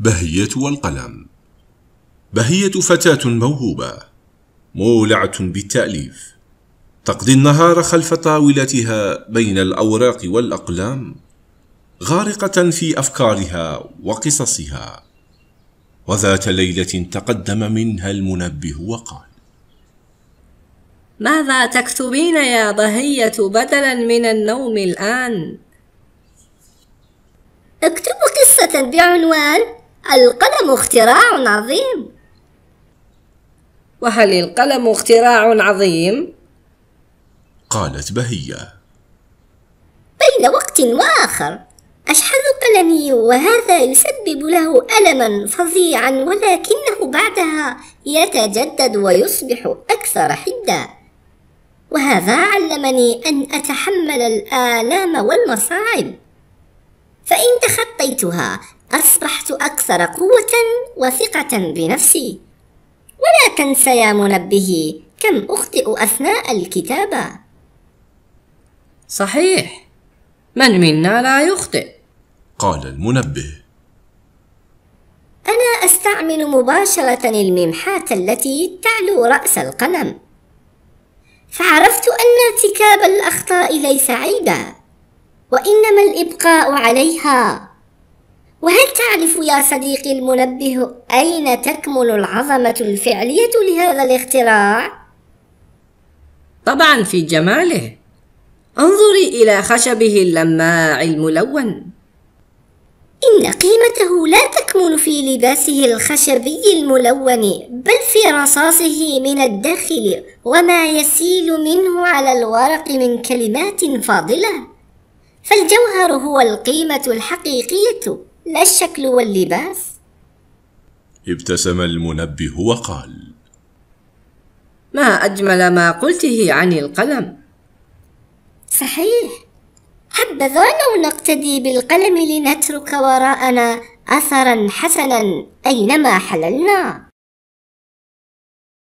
بهية والقلم بهية فتاة موهوبة مولعة بالتأليف تقضي النهار خلف طاولتها بين الأوراق والأقلام غارقة في أفكارها وقصصها وذات ليلة تقدم منها المنبه وقال ماذا تكتبين يا بهية بدلا من النوم الآن؟ اكتب قصة بعنوان القلم اختراع عظيم وهل القلم اختراع عظيم قالت بهيه بين وقت واخر اشحذ قلمي وهذا يسبب له الما فظيعا ولكنه بعدها يتجدد ويصبح اكثر حده وهذا علمني ان اتحمل الالام والمصاعب فان تخطيتها أصبحت أكثر قوة وثقة بنفسي ولا تنس يا منبهي كم أخطئ أثناء الكتابة صحيح من منا لا يخطئ قال المنبه أنا أستعمل مباشرة الممحاة التي تعلو رأس القلم فعرفت أن ارتكاب الأخطاء ليس عيبا وإنما الإبقاء عليها وهل تعرف يا صديقي المنبه أين تكمن العظمة الفعلية لهذا الاختراع؟ طبعا في جماله انظري إلى خشبه اللماع الملون إن قيمته لا تكمن في لباسه الخشبي الملون بل في رصاصه من الداخل وما يسيل منه على الورق من كلمات فاضلة فالجوهر هو القيمة الحقيقية لا الشكل واللباس ابتسم المنبه وقال ما اجمل ما قلته عن القلم صحيح لو نقتدي بالقلم لنترك وراءنا اثرا حسنا اينما حللنا